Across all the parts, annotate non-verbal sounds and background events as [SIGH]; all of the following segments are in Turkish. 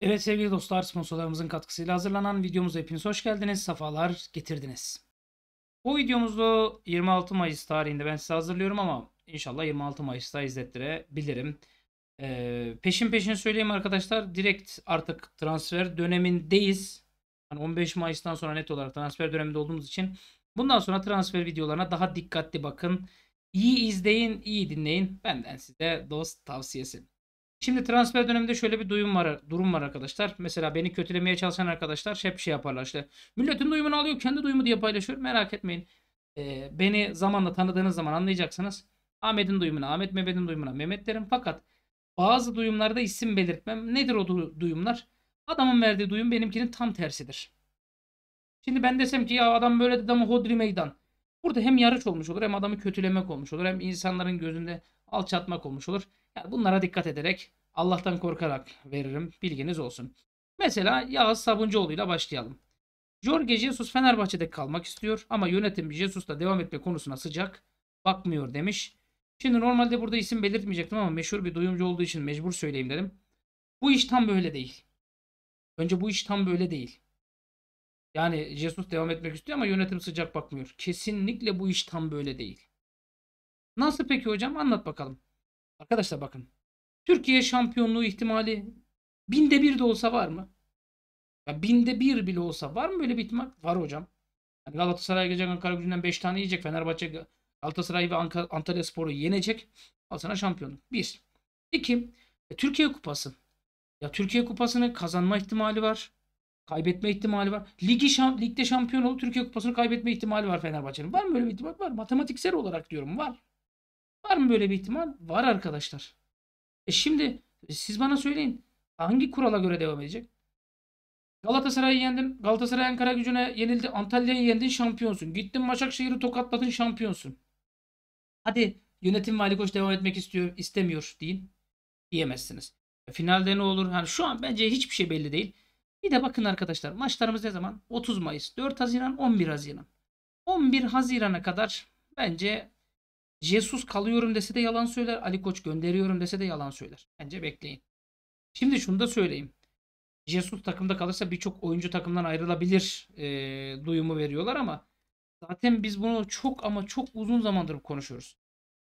Evet sevgili dostlar sponsorlarımızın katkısıyla hazırlanan videomuza hepiniz hoş geldiniz, sefalar getirdiniz. Bu videomuzda 26 Mayıs tarihinde ben size hazırlıyorum ama inşallah 26 Mayıs'ta izlettirebilirim. Ee, peşin peşin söyleyeyim arkadaşlar direkt artık transfer dönemindeyiz. Yani 15 Mayıs'tan sonra net olarak transfer döneminde olduğumuz için bundan sonra transfer videolarına daha dikkatli bakın. İyi izleyin, iyi dinleyin. Benden size dost tavsiyesi. Şimdi transfer döneminde şöyle bir duyum var, durum var arkadaşlar. Mesela beni kötülemeye çalışan arkadaşlar hep şey yaparlar işte. Milletin duyumunu alıyor, kendi duyumu diye paylaşıyor. Merak etmeyin. Ee, beni zamanla tanıdığınız zaman anlayacaksınız. Ahmet'in duyumuna, Ahmet Mehmet'in duyumuna Mehmet derim. Fakat bazı duyumlarda isim belirtmem. Nedir o duyumlar? Adamın verdiği duyum benimkinin tam tersidir. Şimdi ben desem ki ya adam böyle dedi ama hodri meydan. Burada hem yarış olmuş olur hem adamı kötülemek olmuş olur hem insanların gözünde alçatmak olmuş olur. Yani bunlara dikkat ederek Allah'tan korkarak veririm. Bilginiz olsun. Mesela Yağız Sabuncuoğlu ile başlayalım. Jorge Jesus Fenerbahçe'de kalmak istiyor ama yönetim Jesus'la devam etme konusuna sıcak bakmıyor demiş. Şimdi normalde burada isim belirtmeyecektim ama meşhur bir duyumcu olduğu için mecbur söyleyeyim dedim. Bu iş tam böyle değil. Önce bu iş tam böyle değil. Yani Jesus devam etmek istiyor ama yönetim sıcak bakmıyor. Kesinlikle bu iş tam böyle değil. Nasıl peki hocam? Anlat bakalım. Arkadaşlar bakın. Türkiye şampiyonluğu ihtimali binde bir de olsa var mı? Ya binde bir bile olsa var mı böyle bir ihtimal? Var hocam. Yani Galatasaray gelecek Ankara gücünden 5 tane yiyecek. Fenerbahçe Galatasaray ve Antalya Spor'u yenecek. Al sana şampiyonluk. bir. 2. E, Türkiye Kupası. Ya Türkiye Kupası'nı kazanma ihtimali var. Kaybetme ihtimali var. Ligi şam, ligde şampiyon olup Türkiye Kupası'nı kaybetme ihtimali var Fenerbahçe'nin. Var mı böyle bir ihtimal? Var. Matematiksel olarak diyorum var. Var mı böyle bir ihtimal? Var arkadaşlar. E şimdi siz bana söyleyin. Hangi kurala göre devam edecek? Galatasaray'ı yendin. Galatasaray Ankara gücüne yenildi. Antalya'yı yendin şampiyonsun. Gittin Başakşehir'i tokatladın şampiyonsun. Hadi yönetim vali Koç devam etmek istiyor, istemiyor deyin. Diyemezsiniz. E finalde ne olur? Yani şu an bence hiçbir şey belli değil. Bir de bakın arkadaşlar maçlarımız ne zaman? 30 Mayıs, 4 Haziran, 11 Haziran. 11 Haziran'a kadar bence Jesus kalıyorum dese de yalan söyler. Ali Koç gönderiyorum dese de yalan söyler. Bence bekleyin. Şimdi şunu da söyleyeyim. Jesus takımda kalırsa birçok oyuncu takımdan ayrılabilir e, duyumu veriyorlar ama zaten biz bunu çok ama çok uzun zamandır konuşuyoruz.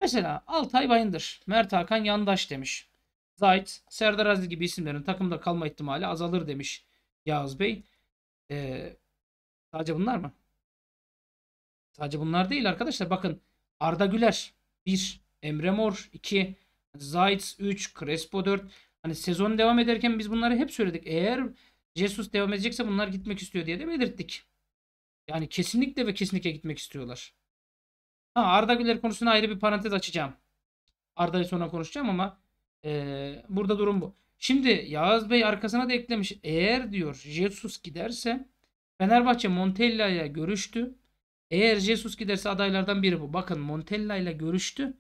Mesela Altay Bayındır, Mert Hakan Yandaş demiş. Zayt, Serdar Aziz gibi isimlerin takımda kalma ihtimali azalır demiş Yağız Bey. Ee, sadece bunlar mı? Sadece bunlar değil arkadaşlar. Bakın Arda Güler 1, Emre Mor 2, Zayt 3, Crespo 4. Hani sezon devam ederken biz bunları hep söyledik. Eğer Jesus devam edecekse bunlar gitmek istiyor diye de belirttik. Yani kesinlikle ve kesinlikle gitmek istiyorlar. Ha, Arda Güler konusuna ayrı bir parantez açacağım. Arda'yı sonra konuşacağım ama e, burada durum bu. Şimdi Yağız Bey arkasına da eklemiş. Eğer diyor Jesus giderse Fenerbahçe Montella'ya görüştü. Eğer Jesus giderse adaylardan biri bu. Bakın Montella ile görüştü.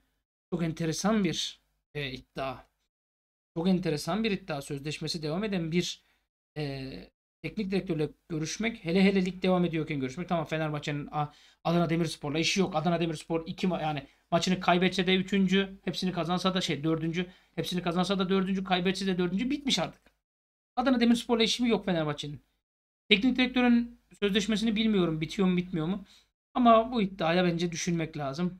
Çok enteresan bir e, iddia. Çok enteresan bir iddia. Sözleşmesi devam eden bir e, teknik direktörle görüşmek. Hele hele lig devam ediyorken görüşmek. Tamam Fenerbahçe'nin Adana Demirspor'la işi yok. Adana Demirspor 2 ma yani maçını kaybetse de 3. Hepsini kazansa da şey 4. Hepsini kazansa da 4. Kaybetse de 4. Bitmiş artık. Adana Demirspor'la işi mi yok Fenerbahçe'nin? Teknik direktörün sözleşmesini bilmiyorum. Bitiyor mu bitmiyor mu? Ama bu iddiaya bence düşünmek lazım.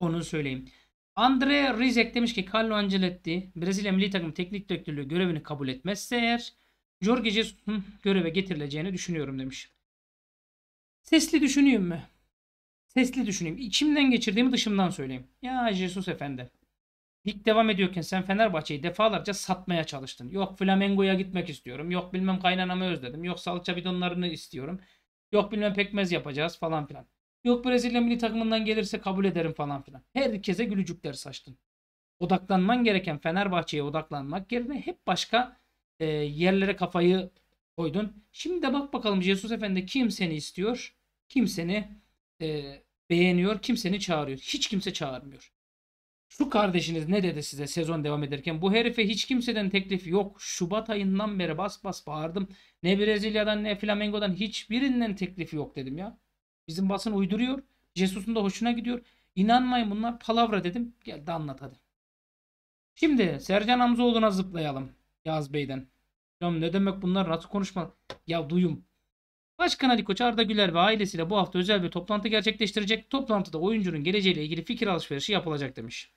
Onu söyleyeyim. Andre Rizek demiş ki Carlo Ancelotti Brezilya milli takım teknik direktörlüğü görevini kabul etmezse eğer Jorge Jesus'un göreve getirileceğini düşünüyorum demiş. Sesli düşüneyim mi? Sesli düşüneyim. İçimden geçirdiğimi dışımdan söyleyeyim. Ya Jesus efendi. Lig devam ediyorken sen Fenerbahçe'yi defalarca satmaya çalıştın. Yok Flamengo'ya gitmek istiyorum. Yok bilmem kaynanamı özledim. Yok salça bidonlarını istiyorum. Yok bilmem pekmez yapacağız falan filan. Yok Brezilya milli takımından gelirse kabul ederim falan filan. Herkese gülücükler saçtın. Odaklanman gereken Fenerbahçe'ye odaklanmak yerine hep başka e, yerlere kafayı koydun. Şimdi de bak bakalım Jesus Efendi kim seni istiyor? Kim seni e, beğeniyor? Kim seni çağırıyor? Hiç kimse çağırmıyor. Şu kardeşiniz ne dedi size sezon devam ederken? Bu herife hiç kimseden teklif yok. Şubat ayından beri bas bas bağırdım. Ne Brezilya'dan ne Flamengo'dan hiçbirinden teklifi yok dedim ya. Bizim basın uyduruyor. Jesus'un da hoşuna gidiyor. İnanmayın bunlar palavra dedim. Gel de anlat hadi. Şimdi Sercan Hamzoğlu'na zıplayalım. Yaz Bey'den. Ya ne demek bunlar nasıl konuşma? Ya duyum. Başkan Ali Koç Arda Güler ve ailesiyle bu hafta özel bir toplantı gerçekleştirecek. Toplantıda oyuncunun geleceğiyle ilgili fikir alışverişi yapılacak demiş.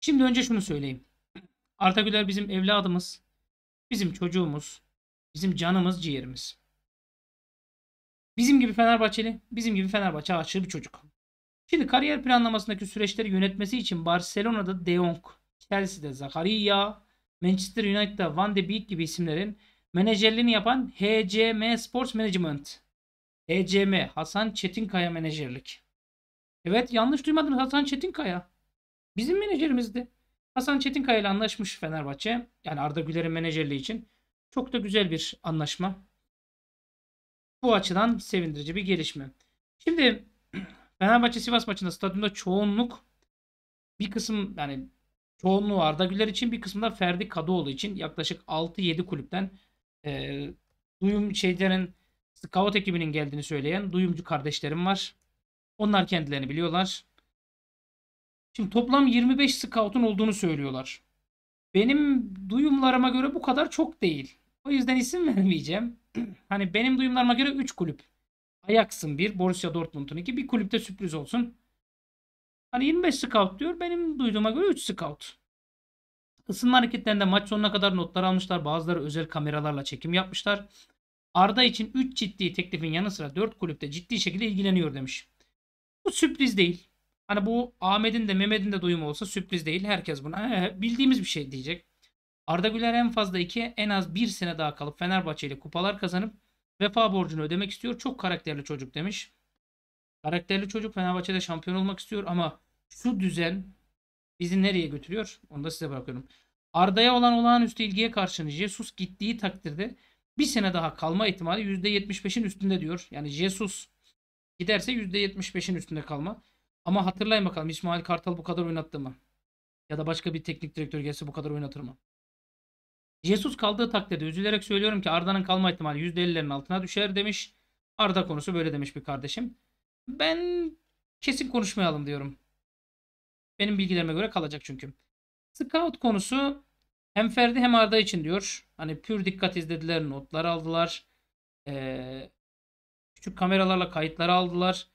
Şimdi önce şunu söyleyeyim. Arda Güler bizim evladımız, bizim çocuğumuz, bizim canımız, ciğerimiz. Bizim gibi Fenerbahçeli, bizim gibi Fenerbahçe aşığı bir çocuk. Şimdi kariyer planlamasındaki süreçleri yönetmesi için Barcelona'da De Jong, Chelsea'de Zakaria, Manchester United'da Van de Beek gibi isimlerin menajerliğini yapan HCM Sports Management. HCM Hasan Çetinkaya menajerlik. Evet yanlış duymadın Hasan Çetinkaya. Bizim menajerimizdi. Hasan Çetinkaya ile anlaşmış Fenerbahçe. Yani Arda Güler'in menajerliği için. Çok da güzel bir anlaşma. Bu açıdan sevindirici bir gelişme. Şimdi [CLEARS THROAT] Fenerbahçe Sivas maçında stadyumda çoğunluk bir kısım yani çoğunluğu Arda Güler için bir kısmında Ferdi Kadıoğlu için yaklaşık 6-7 kulüpten e, duyum şeylerin scout ekibinin geldiğini söyleyen duyumcu kardeşlerim var. Onlar kendilerini biliyorlar. Şimdi toplam 25 scout'un olduğunu söylüyorlar. Benim duyumlarıma göre bu kadar çok değil. O yüzden isim vermeyeceğim. [CLEARS THROAT] hani benim duyumlarıma göre 3 kulüp. Ajax'ın 1, Borussia Dortmund'un 2. Bir kulüpte sürpriz olsun. Hani 25 scout diyor. Benim duyduğuma göre 3 scout. Isınma hareketlerinde maç sonuna kadar notlar almışlar. Bazıları özel kameralarla çekim yapmışlar. Arda için 3 ciddi teklifin yanı sıra 4 kulüpte ciddi şekilde ilgileniyor demiş. Bu sürpriz değil. Hani bu Ahmet'in de Mehmet'in de duyumu olsa sürpriz değil. Herkes buna ee, bildiğimiz bir şey diyecek. Arda Güler en fazla iki, en az bir sene daha kalıp Fenerbahçe ile kupalar kazanıp vefa borcunu ödemek istiyor. Çok karakterli çocuk demiş. Karakterli çocuk Fenerbahçe'de şampiyon olmak istiyor ama şu düzen bizi nereye götürüyor? Onu da size bırakıyorum. Arda'ya olan olağanüstü ilgiye karşın Jesus gittiği takdirde bir sene daha kalma ihtimali %75'in üstünde diyor. Yani Jesus giderse %75'in üstünde kalma. Ama hatırlayın bakalım İsmail Kartal bu kadar oynattı mı? Ya da başka bir teknik direktör gelse bu kadar oynatır mı? Jesus kaldığı takdirde üzülerek söylüyorum ki Arda'nın kalma ihtimali %50'lerin altına düşer demiş. Arda konusu böyle demiş bir kardeşim. Ben kesin konuşmayalım diyorum. Benim bilgilerime göre kalacak çünkü. Scout konusu hem Ferdi hem Arda için diyor. Hani pür dikkat izlediler, notlar aldılar. Ee, küçük kameralarla kayıtları aldılar.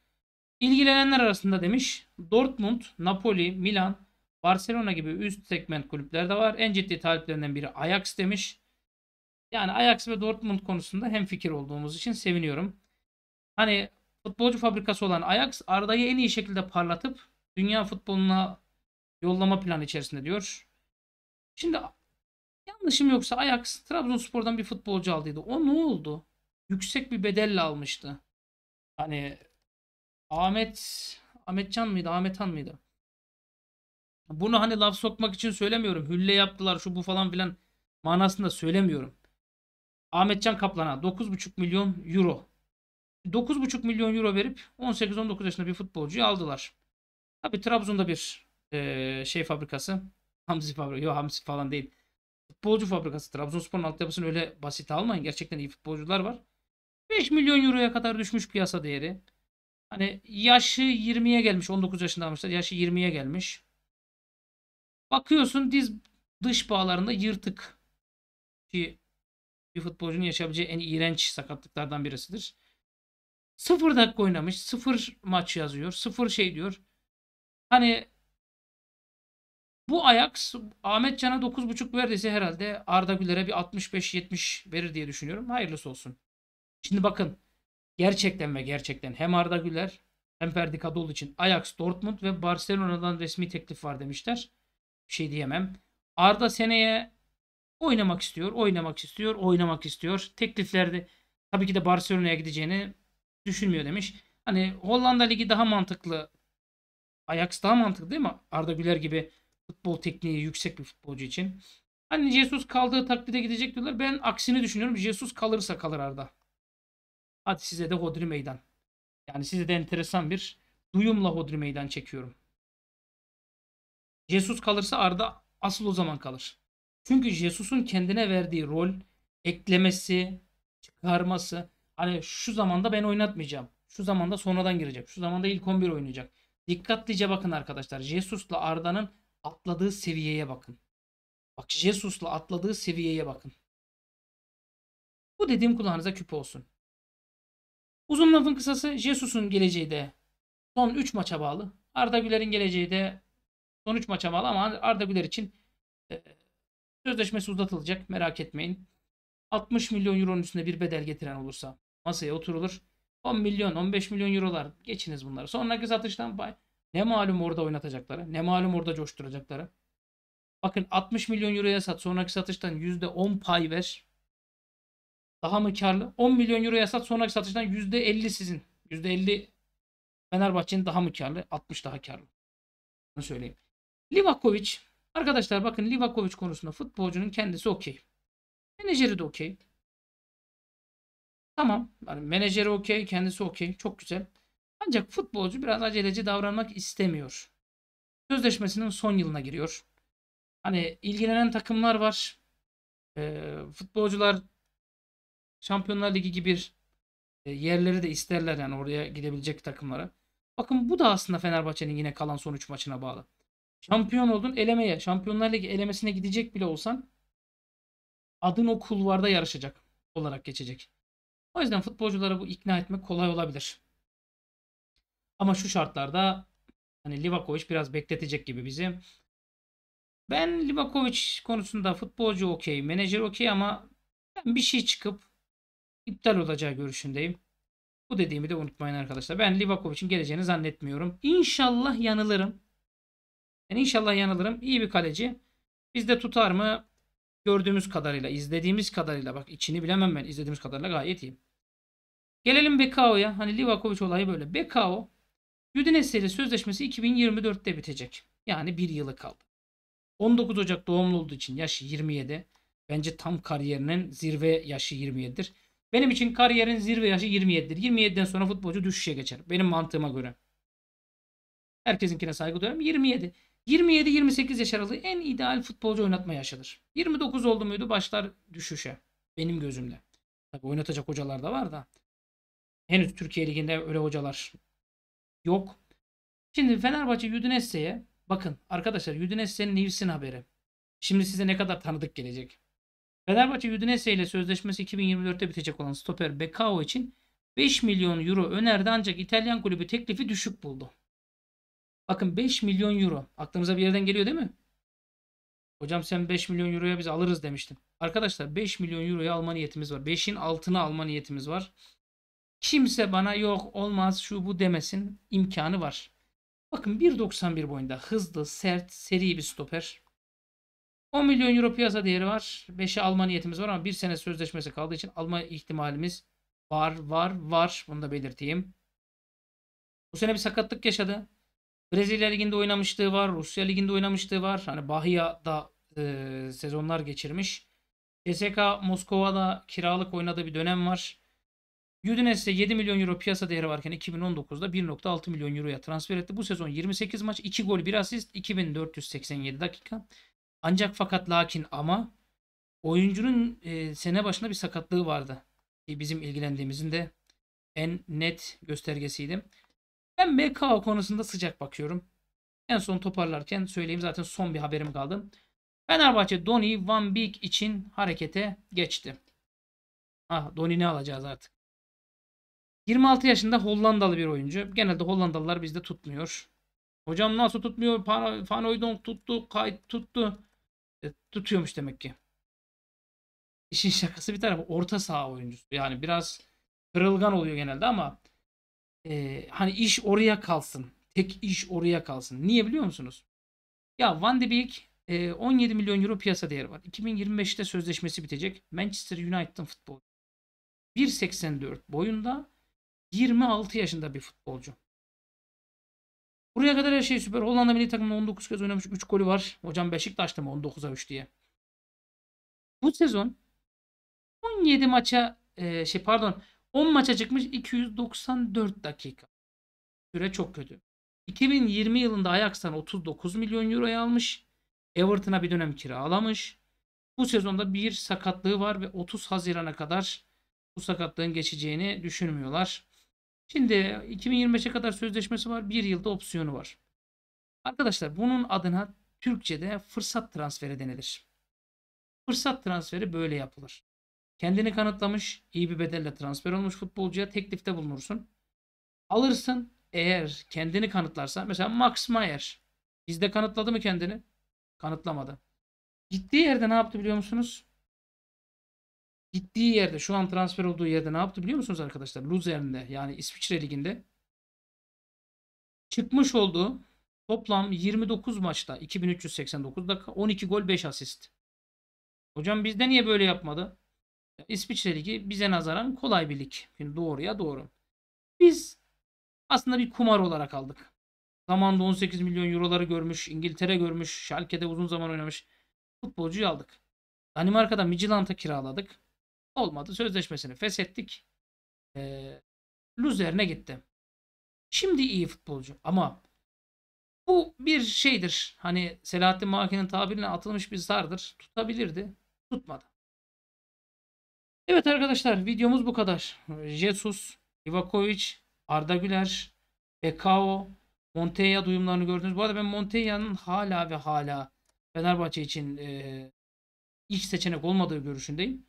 İlgilenenler arasında demiş Dortmund, Napoli, Milan, Barcelona gibi üst segment kulüpler de var. En ciddi taleplerinden biri Ajax demiş. Yani Ajax ve Dortmund konusunda hem fikir olduğumuz için seviniyorum. Hani futbolcu fabrikası olan Ajax Arda'yı en iyi şekilde parlatıp dünya futboluna yollama planı içerisinde diyor. Şimdi yanlışım yoksa Ajax Trabzonspor'dan bir futbolcu aldıydı. O ne oldu? Yüksek bir bedelle almıştı. Hani Ahmet Ahmetcan mıydı? Ahmetan mıydı? Bunu hani laf sokmak için söylemiyorum. Hülle yaptılar şu bu falan filan manasında söylemiyorum. Ahmetcan Kaplan'a 9,5 milyon euro. 9,5 milyon euro verip 18-19 yaşında bir futbolcuyu aldılar. Tabi Trabzon'da bir e, şey fabrikası. [LAUGHS] Hamsi fabrikası. Yok Hamsi falan değil. Futbolcu fabrikası. Trabzonspor'un altyapısını öyle basit almayın. Gerçekten iyi futbolcular var. 5 milyon euroya kadar düşmüş piyasa değeri. Hani yaşı 20'ye gelmiş. 19 yaşında almışlar. Yaşı 20'ye gelmiş. Bakıyorsun diz dış bağlarında yırtık. Ki bir futbolcunun yaşayabileceği en iğrenç sakatlıklardan birisidir. Sıfır dakika oynamış. Sıfır maç yazıyor. Sıfır şey diyor. Hani bu Ajax Ahmet Can'a 9.5 verdiyse herhalde Arda Güler'e bir 65-70 verir diye düşünüyorum. Hayırlısı olsun. Şimdi bakın Gerçekten ve gerçekten hem Arda Güler hem Ferdi Kadıoğlu için Ajax, Dortmund ve Barcelona'dan resmi teklif var demişler. Bir şey diyemem. Arda seneye oynamak istiyor, oynamak istiyor, oynamak istiyor. Tekliflerde tabii ki de Barcelona'ya gideceğini düşünmüyor demiş. Hani Hollanda Ligi daha mantıklı. Ajax daha mantıklı değil mi? Arda Güler gibi futbol tekniği yüksek bir futbolcu için. Hani Jesus kaldığı takdirde gidecek diyorlar. Ben aksini düşünüyorum. Jesus kalırsa kalır Arda. Hadi size de hodri meydan. Yani size de enteresan bir duyumla hodri meydan çekiyorum. Jesus kalırsa Arda asıl o zaman kalır. Çünkü Jesus'un kendine verdiği rol eklemesi, çıkarması hani şu zamanda ben oynatmayacağım. Şu zamanda sonradan girecek. Şu zamanda ilk 11 oynayacak. Dikkatlice bakın arkadaşlar. Jesus'la Arda'nın atladığı seviyeye bakın. Bak Jesus'la atladığı seviyeye bakın. Bu dediğim kulağınıza küpe olsun. Uzun lafın kısası Jesus'un geleceği de son 3 maça bağlı. Arda Güler'in geleceği de son 3 maça bağlı ama Arda Güler için e, sözleşmesi uzatılacak merak etmeyin. 60 milyon euronun üstünde bir bedel getiren olursa masaya oturulur. 10 milyon 15 milyon eurolar geçiniz bunları. Sonraki satıştan pay. Ne malum orada oynatacakları. Ne malum orada coşturacakları. Bakın 60 milyon euroya sat. Sonraki satıştan %10 pay ver. Daha mı karlı? 10 milyon euroya sat sonraki satıştan %50 sizin. %50 Fenerbahçe'nin daha mı karlı? 60 daha karlı. Bunu söyleyeyim. Livakovic. Arkadaşlar bakın Livakovic konusunda futbolcunun kendisi okey. Menajeri de okey. Tamam. Yani menajeri okey, kendisi okey. Çok güzel. Ancak futbolcu biraz aceleci davranmak istemiyor. Sözleşmesinin son yılına giriyor. Hani ilgilenen takımlar var. E, futbolcular Şampiyonlar Ligi gibi bir e, yerleri de isterler yani oraya gidebilecek takımlara. Bakın bu da aslında Fenerbahçe'nin yine kalan son 3 maçına bağlı. Şampiyon oldun elemeye, Şampiyonlar Ligi elemesine gidecek bile olsan adın o kulvarda yarışacak olarak geçecek. O yüzden futbolculara bu ikna etmek kolay olabilir. Ama şu şartlarda hani Livakovic biraz bekletecek gibi bizi. Ben Livakovic konusunda futbolcu okey, menajer okey ama bir şey çıkıp iptal olacağı görüşündeyim. Bu dediğimi de unutmayın arkadaşlar. Ben Livakovic'in geleceğini zannetmiyorum. İnşallah yanılırım. Yani inşallah yanılırım. İyi bir kaleci. Bizde tutar mı? Gördüğümüz kadarıyla, izlediğimiz kadarıyla bak içini bilemem ben. İzlediğimiz kadarıyla gayet iyi. Gelelim Bekao'ya. Hani Livakovic olayı böyle. Bekao Udinese ile sözleşmesi 2024'te bitecek. Yani bir yılı kaldı. 19 Ocak doğumlu olduğu için yaşı 27. Bence tam kariyerinin zirve yaşı 27'dir. Benim için kariyerin zirve yaşı 27'dir. 27'den sonra futbolcu düşüşe geçer. Benim mantığıma göre. Herkesinkine saygı duyarım. 27. 27-28 yaş aralığı en ideal futbolcu oynatma yaşıdır. 29 oldu muydu başlar düşüşe. Benim gözümde. Tabii oynatacak hocalar da var da. Henüz Türkiye Ligi'nde öyle hocalar yok. Şimdi Fenerbahçe Udinese'ye bakın arkadaşlar Udinese'nin Nils'in haberi. Şimdi size ne kadar tanıdık gelecek. Fenerbahçe Udinese ile sözleşmesi 2024'te bitecek olan stoper Bekao için 5 milyon euro önerdi ancak İtalyan kulübü teklifi düşük buldu. Bakın 5 milyon euro. Aklımıza bir yerden geliyor değil mi? Hocam sen 5 milyon euroya biz alırız demiştim. Arkadaşlar 5 milyon euroya alma niyetimiz var. 5'in altına alma niyetimiz var. Kimse bana yok olmaz şu bu demesin imkanı var. Bakın 1.91 boyunda hızlı, sert, seri bir stoper. 10 milyon euro piyasa değeri var. 5'e alma niyetimiz var ama bir sene sözleşmesi kaldığı için alma ihtimalimiz var var var. Bunu da belirteyim. Bu sene bir sakatlık yaşadı. Brezilya liginde oynamışlığı var. Rusya liginde oynamışlığı var. Hani Bahia'da e, sezonlar geçirmiş. CSK Moskova'da kiralık oynadığı bir dönem var. Udinese'de 7 milyon euro piyasa değeri varken 2019'da 1.6 milyon euroya transfer etti. Bu sezon 28 maç, 2 gol, 1 asist, 2487 dakika. Ancak fakat lakin ama oyuncunun e, sene başında bir sakatlığı vardı. Ki e, bizim ilgilendiğimizin de en net göstergesiydi. Ben MKO konusunda sıcak bakıyorum. En son toparlarken söyleyeyim zaten son bir haberim kaldı. Fenerbahçe Doni Van Beek için harekete geçti. Ah Donny ne alacağız artık. 26 yaşında Hollandalı bir oyuncu. Genelde Hollandalılar bizde tutmuyor. Hocam nasıl tutmuyor? Fanoydon tuttu, kayıt tuttu. E, tutuyormuş demek ki. İşin şakası bir tarafı orta saha oyuncusu. Yani biraz kırılgan oluyor genelde ama e, hani iş oraya kalsın. Tek iş oraya kalsın. Niye biliyor musunuz? Ya Van de Beek e, 17 milyon euro piyasa değeri var. 2025'te sözleşmesi bitecek. Manchester United'ın futbolcu. 1.84 boyunda 26 yaşında bir futbolcu. Buraya kadar her şey süper. Hollanda milli takımında 19 kez oynamış. 3 golü var. Hocam Beşiktaş'ta mı 19'a 3 diye. Bu sezon 17 maça e, şey pardon 10 maça çıkmış 294 dakika. Süre çok kötü. 2020 yılında Ajax'tan 39 milyon euroya almış. Everton'a bir dönem kiralamış. Bu sezonda bir sakatlığı var ve 30 Haziran'a kadar bu sakatlığın geçeceğini düşünmüyorlar. Şimdi 2025'e kadar sözleşmesi var. Bir yılda opsiyonu var. Arkadaşlar bunun adına Türkçe'de fırsat transferi denilir. Fırsat transferi böyle yapılır. Kendini kanıtlamış, iyi bir bedelle transfer olmuş futbolcuya teklifte bulunursun. Alırsın eğer kendini kanıtlarsa. Mesela Max Meyer, Bizde kanıtladı mı kendini? Kanıtlamadı. Gittiği yerde ne yaptı biliyor musunuz? gittiği yerde şu an transfer olduğu yerde ne yaptı biliyor musunuz arkadaşlar? Luzern'de yani İsviçre Ligi'nde çıkmış oldu. toplam 29 maçta 2389 dakika 12 gol 5 asist. Hocam bizde niye böyle yapmadı? İsviçre Ligi bize nazaran kolay bir lig. Şimdi doğruya doğru. Biz aslında bir kumar olarak aldık. Zamanında 18 milyon euroları görmüş, İngiltere görmüş, Schalke'de uzun zaman oynamış futbolcuyu aldık. Danimarka'da Midtjylland'a kiraladık. Olmadı. Sözleşmesini feshettik. E, ee, Luzer'ine gitti. Şimdi iyi futbolcu ama bu bir şeydir. Hani Selahattin Maki'nin tabirine atılmış bir zardır. Tutabilirdi. Tutmadı. Evet arkadaşlar videomuz bu kadar. Jesus, Livakovic, Arda Güler, Bekao, Montella duyumlarını gördünüz. Bu arada ben Montella'nın hala ve hala Fenerbahçe için e, iç seçenek olmadığı görüşündeyim.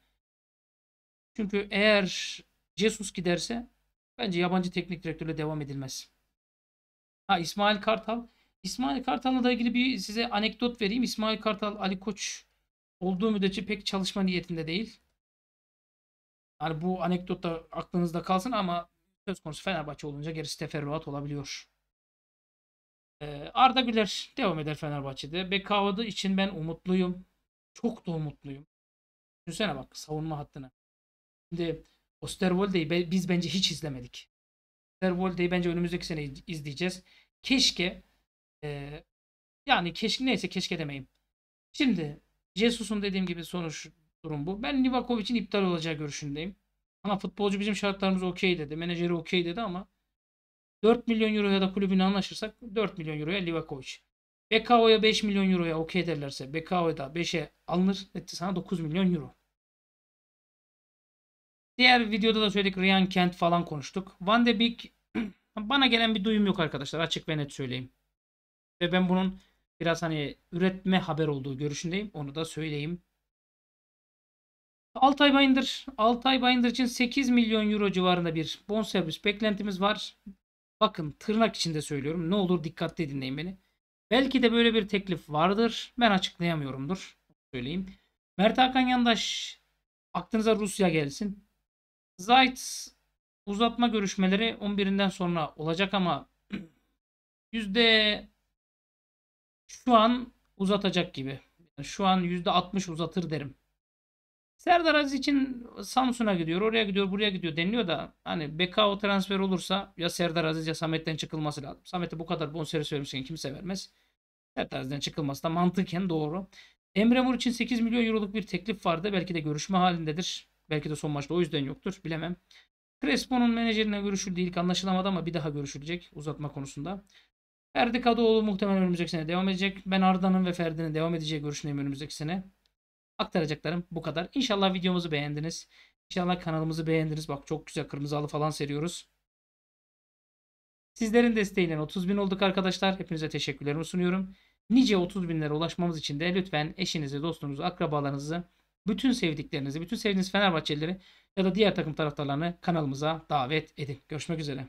Çünkü eğer Jesus giderse bence yabancı teknik direktörle devam edilmez. Ha İsmail Kartal. İsmail Kartal'la da ilgili bir size anekdot vereyim. İsmail Kartal Ali Koç olduğu müddetçe pek çalışma niyetinde değil. Yani bu anekdot da aklınızda kalsın ama söz konusu Fenerbahçe olunca gerisi teferruat olabiliyor. Ee, Arda Güler devam eder Fenerbahçe'de. Bekavadı için ben umutluyum. Çok da umutluyum. Düşünsene bak savunma hattına. Şimdi Osterwolde'yi biz bence hiç izlemedik. Osterwolde'yi bence önümüzdeki sene izleyeceğiz. Keşke e, yani keşke neyse keşke demeyeyim. Şimdi Jesus'un dediğim gibi sonuç durum bu. Ben Livakovic'in iptal olacağı görüşündeyim. Ama futbolcu bizim şartlarımız okey dedi. Menajeri okey dedi ama 4 milyon euroya da kulübüne anlaşırsak 4 milyon euroya Livakovic. Bekao'ya 5 milyon euroya okey derlerse Bekao'ya da 5'e alınır. Etti sana 9 milyon euro. Diğer videoda da söyledik Ryan Kent falan konuştuk. Van de Beek [CLEARS THROAT] bana gelen bir duyum yok arkadaşlar açık ve net söyleyeyim. Ve ben bunun biraz hani üretme haber olduğu görüşündeyim. Onu da söyleyeyim. Altay Bayındır. Altay Bayındır için 8 milyon euro civarında bir bonservis beklentimiz var. Bakın tırnak içinde söylüyorum. Ne olur dikkatli dinleyin beni. Belki de böyle bir teklif vardır. Ben açıklayamıyorumdur. Söyleyeyim. Mert Hakan Yandaş aklınıza Rusya gelsin. Zayt uzatma görüşmeleri 11'inden sonra olacak ama [CLEARS THROAT] yüzde şu an uzatacak gibi. şu an yüzde %60 uzatır derim. Serdar Aziz için Samsun'a gidiyor, oraya gidiyor, buraya gidiyor deniliyor da hani Bekao transfer olursa ya Serdar Aziz ya Samet'ten çıkılması lazım. Samet'e bu kadar bonservis vermişken kimse vermez. Serdar Aziz'den çıkılması da mantıken doğru. Emre Mur için 8 milyon euroluk bir teklif vardı. Belki de görüşme halindedir. Belki de son maçta o yüzden yoktur. Bilemem. Crespo'nun menajerine görüşüldü. ilk anlaşılamadı ama bir daha görüşülecek uzatma konusunda. Ferdi Kadıoğlu muhtemelen önümüzdeki sene devam edecek. Ben Arda'nın ve Ferdi'nin devam edeceği görüşündeyim önümüzdeki sene. Aktaracaklarım bu kadar. İnşallah videomuzu beğendiniz. İnşallah kanalımızı beğendiniz. Bak çok güzel kırmızı halı falan seriyoruz. Sizlerin desteğiyle 30 bin olduk arkadaşlar. Hepinize teşekkürlerimi sunuyorum. Nice 30 binlere ulaşmamız için de lütfen eşinizi, dostunuzu, akrabalarınızı bütün sevdiklerinizi, bütün sevdiğiniz Fenerbahçelileri ya da diğer takım taraftarlarını kanalımıza davet edin. Görüşmek üzere.